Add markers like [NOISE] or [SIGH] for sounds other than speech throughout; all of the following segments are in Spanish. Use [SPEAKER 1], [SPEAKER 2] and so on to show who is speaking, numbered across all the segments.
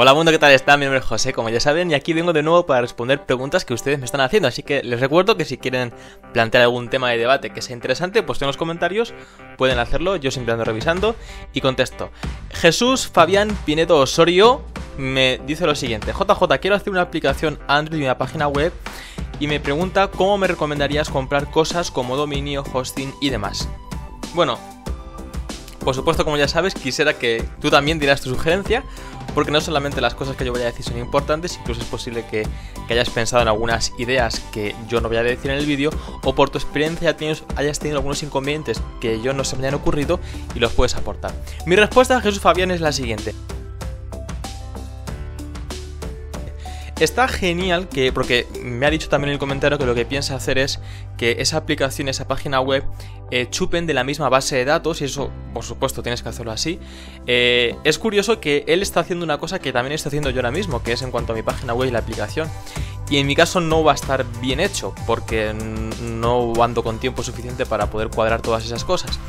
[SPEAKER 1] Hola mundo, ¿qué tal está Mi nombre es José, como ya saben, y aquí vengo de nuevo para responder preguntas que ustedes me están haciendo. Así que les recuerdo que si quieren plantear algún tema de debate que sea interesante, pues en los comentarios pueden hacerlo, yo siempre ando revisando y contesto. Jesús Fabián Pinedo Osorio me dice lo siguiente, JJ, quiero hacer una aplicación Android y una página web y me pregunta cómo me recomendarías comprar cosas como dominio, hosting y demás. Bueno, por supuesto, como ya sabes, quisiera que tú también dieras tu sugerencia, porque no solamente las cosas que yo voy a decir son importantes, incluso es posible que, hayas pensado en algunas ideas que yo no voy a decir en el vídeo, o por tu experiencia tienes, hayas tenido algunos inconvenientes que yo no se me hayan ocurrido y los puedes aportar. Mi respuesta a Jesús Fabián es la siguiente. Está genial que, porque me ha dicho también en el comentario que lo que piensa hacer es que esa aplicación, esa página web, eh, chupen de la misma base de datos, y eso, por supuesto, tienes que hacerlo así. Eh, es curioso que él está haciendo una cosa que también estoy haciendo yo ahora mismo, que es en cuanto a mi página web y la aplicación. Y en mi caso no va a estar bien hecho, porque no ando con tiempo suficiente para poder cuadrar todas esas cosas.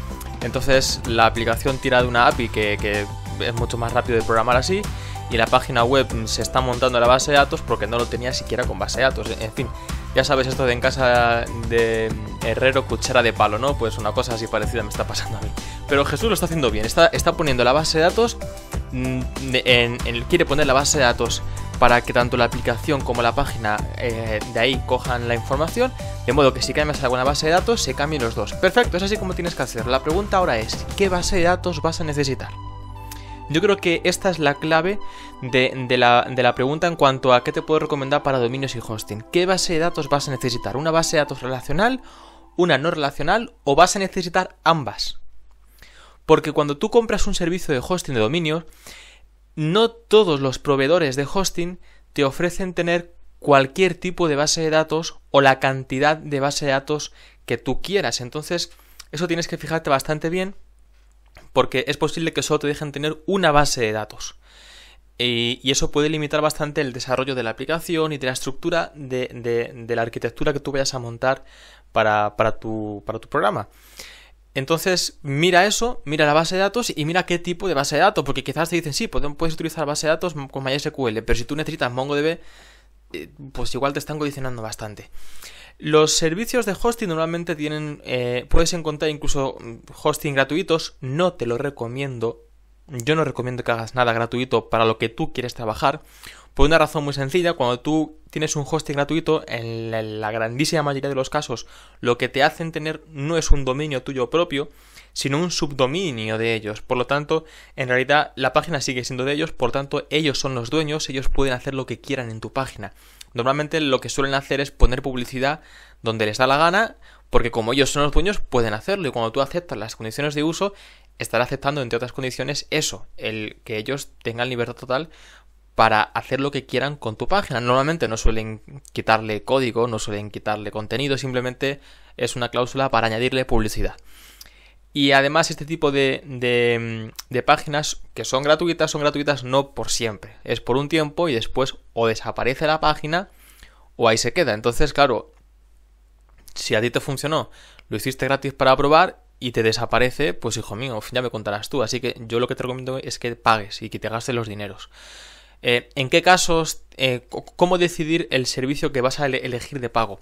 [SPEAKER 1] Entonces la aplicación tira de una API que es mucho más rápido de programar así y la página web mm, se está montando la base de datos porque no lo tenía siquiera con base de datos. En fin, ya sabes esto de en casa de mm, herrero cuchara de palo, ¿no? Pues una cosa así parecida me está pasando a mí. Pero Jesús lo está haciendo bien, está, poniendo la base de datos, mm, quiere poner la base de datos para que tanto la aplicación como la página eh, de ahí cojan la información, de modo que si cambias alguna base de datos, se cambien los dos. Perfecto, es así como tienes que hacer. La pregunta ahora es, ¿qué base de datos vas a necesitar? Yo creo que esta es la clave de, la, la, pregunta en cuanto a qué te puedo recomendar para dominios y hosting. ¿Qué base de datos vas a necesitar? ¿Una base de datos relacional, una no relacional o vas a necesitar ambas? Porque cuando tú compras un servicio de hosting de dominios, no todos los proveedores de hosting te ofrecen tener cualquier tipo de base de datos o la cantidad de base de datos que tú quieras. Entonces, eso tienes que fijarte bastante bien porque es posible que solo te dejen tener una base de datos. Y, eso puede limitar bastante el desarrollo de la aplicación y de la estructura de, la arquitectura que tú vayas a montar para, tu, para tu programa. Entonces, mira eso, mira la base de datos y mira qué tipo de base de datos, porque quizás te dicen, sí, puedes utilizar base de datos con MySQL, pero si tú necesitas MongoDB, eh, pues igual te están condicionando bastante. Los servicios de hosting normalmente tienen, eh, puedes encontrar incluso mm, hosting gratuitos, no te lo recomiendo. Yo no recomiendo que hagas nada gratuito para lo que tú quieres trabajar, por una razón muy sencilla, cuando tú tienes un hosting gratuito, en la, grandísima mayoría de los casos, lo que te hacen tener no es un dominio tuyo propio, sino un subdominio de ellos. Por lo tanto, en realidad la página sigue siendo de ellos, por tanto ellos son los dueños, ellos pueden hacer lo que quieran en tu página. Normalmente lo que suelen hacer es poner publicidad donde les da la gana, porque como ellos son los dueños, pueden hacerlo. Y cuando tú aceptas las condiciones de uso, estará aceptando, entre otras condiciones, eso, el que ellos tengan libertad total para hacer lo que quieran con tu página. Normalmente no suelen quitarle código, no suelen quitarle contenido, simplemente es una cláusula para añadirle publicidad. Y además este tipo de, mm, de, páginas que son gratuitas, son gratuitas no por siempre. Es por un tiempo y después o desaparece la página o ahí se queda. Entonces, claro, si a ti te funcionó, lo hiciste gratis para probar y te desaparece, pues hijo mío, ya me contarás tú. Así que yo lo que te recomiendo es que pagues y que te gastes los dineros. Eh, ¿En qué casos? Eh, ¿Cómo decidir el servicio que vas a elegir de pago?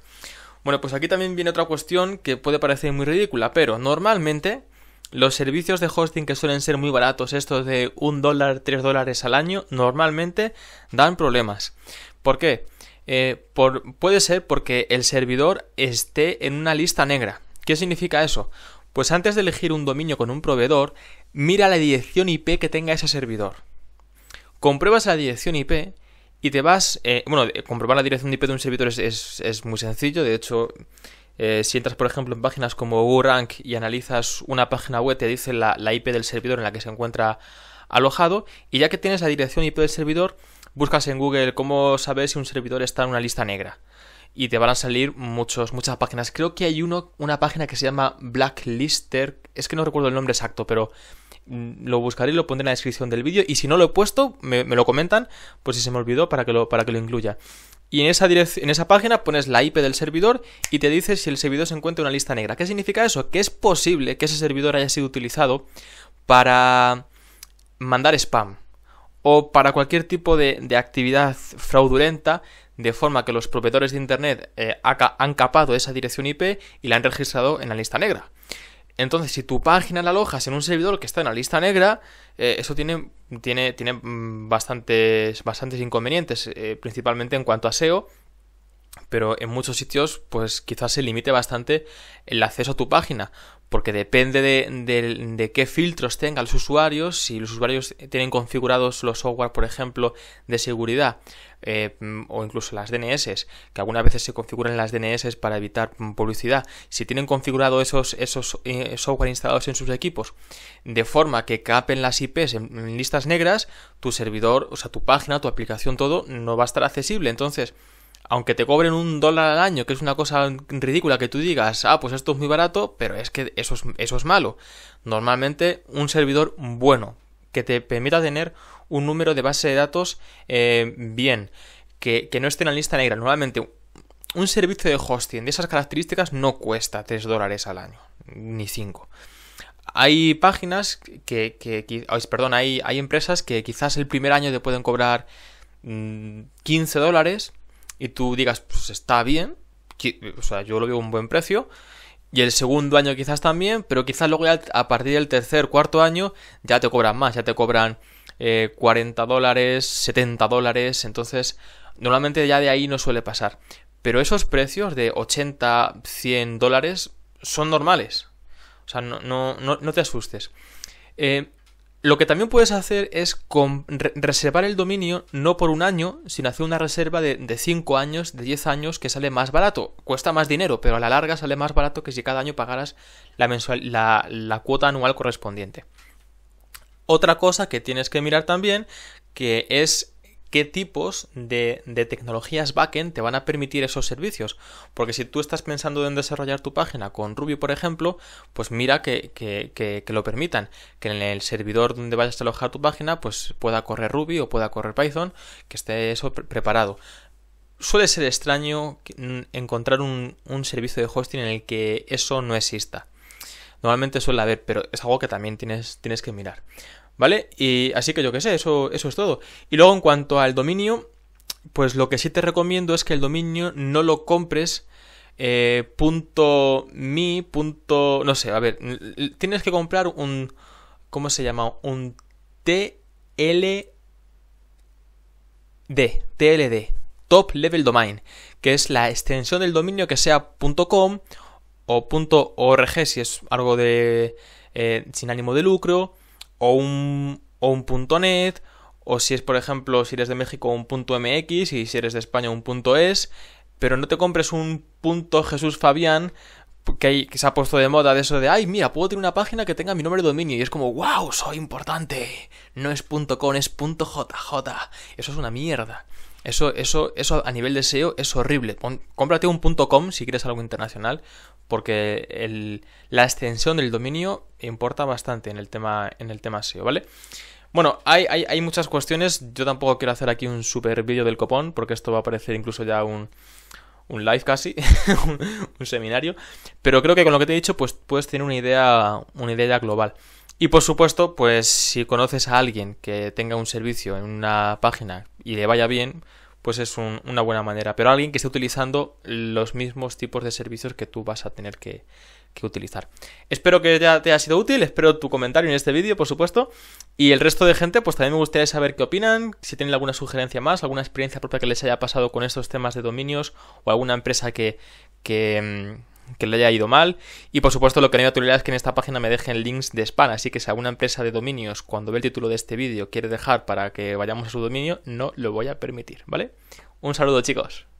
[SPEAKER 1] Bueno, pues aquí también viene otra cuestión que puede parecer muy ridícula, pero normalmente los servicios de hosting que suelen ser muy baratos, estos de un dólar, tres dólares al año, normalmente dan problemas. ¿Por qué? Eh, puede ser porque el servidor esté en una lista negra. ¿Qué significa eso? Pues antes de elegir un dominio con un proveedor, mira la dirección IP que tenga ese servidor. Comprueba la dirección IP y te vas, eh, bueno, eh, comprobar la dirección de IP de un servidor es, es, muy sencillo, de hecho, eh, si entras, por ejemplo, en páginas como urank y analizas una página web, te dice la, la, IP del servidor en la que se encuentra alojado. Y ya que tienes la dirección IP del servidor, buscas en Google cómo saber si un servidor está en una lista negra. Y te van a salir muchos, muchas páginas. Creo que hay uno, una página que se llama Blacklister. Es que no recuerdo el nombre exacto, pero Mm, lo buscaré y lo pondré en la descripción del vídeo. Y si no lo he puesto, me, lo comentan, pues si se me olvidó, para que lo, para que lo incluya. Y en esa, página pones la IP del servidor y te dice si el servidor se encuentra en una lista negra. ¿Qué significa eso? Que es posible que ese servidor haya sido utilizado para mandar spam o para cualquier tipo de, de actividad fraudulenta de forma que los proveedores de Internet eh, han capado esa dirección IP y la han registrado en la lista negra. Entonces, si tu página la alojas en un servidor que está en la lista negra, eh, eso tiene, tiene, tiene mm, bastantes, bastantes inconvenientes, eh, principalmente en cuanto a SEO pero en muchos sitios pues quizás se limite bastante el acceso a tu página porque depende de, de, qué filtros tengan los usuarios, si los usuarios tienen configurados los software, por ejemplo, de seguridad eh, mm, o incluso las DNS, que algunas veces se configuran las DNS para evitar mm, publicidad, si tienen configurado esos, esos eh, software instalados en sus equipos, de forma que capen las IPs en listas negras, tu servidor, o sea, tu página, tu aplicación, todo, no va a estar accesible. Entonces, aunque te cobren un dólar al año, que es una cosa ridícula que tú digas, ah, pues esto es muy barato, pero es que eso es, eso es malo. Normalmente un servidor bueno, que te permita tener un número de base de datos eh, bien, que, que no esté en la lista negra. Normalmente un servicio de hosting de esas características no cuesta 3 dólares al año, ni 5 hay páginas que, perdón, hay, hay, empresas que quizás el primer año te pueden cobrar 15 mm, dólares y tú digas, pues está bien, o sea, yo lo veo un buen precio. Y el segundo año quizás también, pero quizás luego a partir del tercer, cuarto año ya te cobran más, ya te cobran 40 eh, dólares, 70 dólares, entonces normalmente ya de ahí no suele pasar. Pero esos precios de 80, 100 dólares son normales. O sea, no, no, te asustes. Eh, lo que también puedes hacer es reservar el dominio no por un año, sino hacer una reserva de 5 años, de 10 años, que sale más barato. Cuesta más dinero, pero a la larga sale más barato que si cada año pagaras la, mensual, la, la cuota anual correspondiente. Otra cosa que tienes que mirar también, que es qué tipos de, tecnologías backend te van a permitir esos servicios. Porque si tú estás pensando en desarrollar tu página con Ruby, por ejemplo, pues mira que, lo permitan. Que en el servidor donde vayas a alojar tu página, pues pueda correr Ruby o pueda correr Python, que esté eso preparado. Suele ser extraño mm, encontrar un, un servicio de hosting en el que eso no exista. Normalmente suele haber, pero es algo que también tienes, tienes que mirar. ¿Vale? Y así que yo qué sé, eso, eso es todo. Y luego en cuanto al dominio, pues lo que sí te recomiendo es que el dominio no lo compres eh, mi no sé a ver tienes que comprar un cómo se llama un TLD TLD Top Level Domain que es la extensión del dominio que sea .com o .org si es algo de eh, sin ánimo de lucro o un, o un punto .net, o si es, por ejemplo, si eres de México, un punto .mx, y si eres de España, un punto .es, pero no te compres un punto Jesús Fabián que, que se ha puesto de moda de eso de, ay, mira, puedo tener una página que tenga mi nombre de dominio, y es como, wow, soy importante, no es punto es punto .jj, eso es una mierda. Eso, eso, eso a nivel de SEO es horrible. cómprate un .com si quieres algo internacional, porque la extensión del dominio importa bastante en el tema, en el tema SEO, ¿vale? Bueno, hay, muchas cuestiones. Yo tampoco quiero hacer aquí un super vídeo del copón, porque esto va a parecer incluso ya un, un live casi, [LAUGHS] un, seminario. Pero creo que con lo que te he dicho, pues puedes tener una idea, una idea global. Y por supuesto, pues si conoces a alguien que tenga un servicio en una página y le vaya bien, pues es una buena manera. Pero alguien que esté utilizando los mismos tipos de servicios que tú vas a tener que, que utilizar. Espero que ya te haya sido útil, espero tu comentario en este vídeo, por supuesto. Y el resto de gente, pues también me gustaría saber qué opinan, si tienen alguna sugerencia más, alguna experiencia propia que les haya pasado con estos temas de dominios o alguna empresa que mm, que le haya ido mal. Y por supuesto lo que no hay a es que en esta página me dejen links de spam. Así que si alguna empresa de dominios cuando ve el título de este vídeo quiere dejar para que vayamos a su dominio, no lo voy a permitir, ¿vale? Un saludo chicos.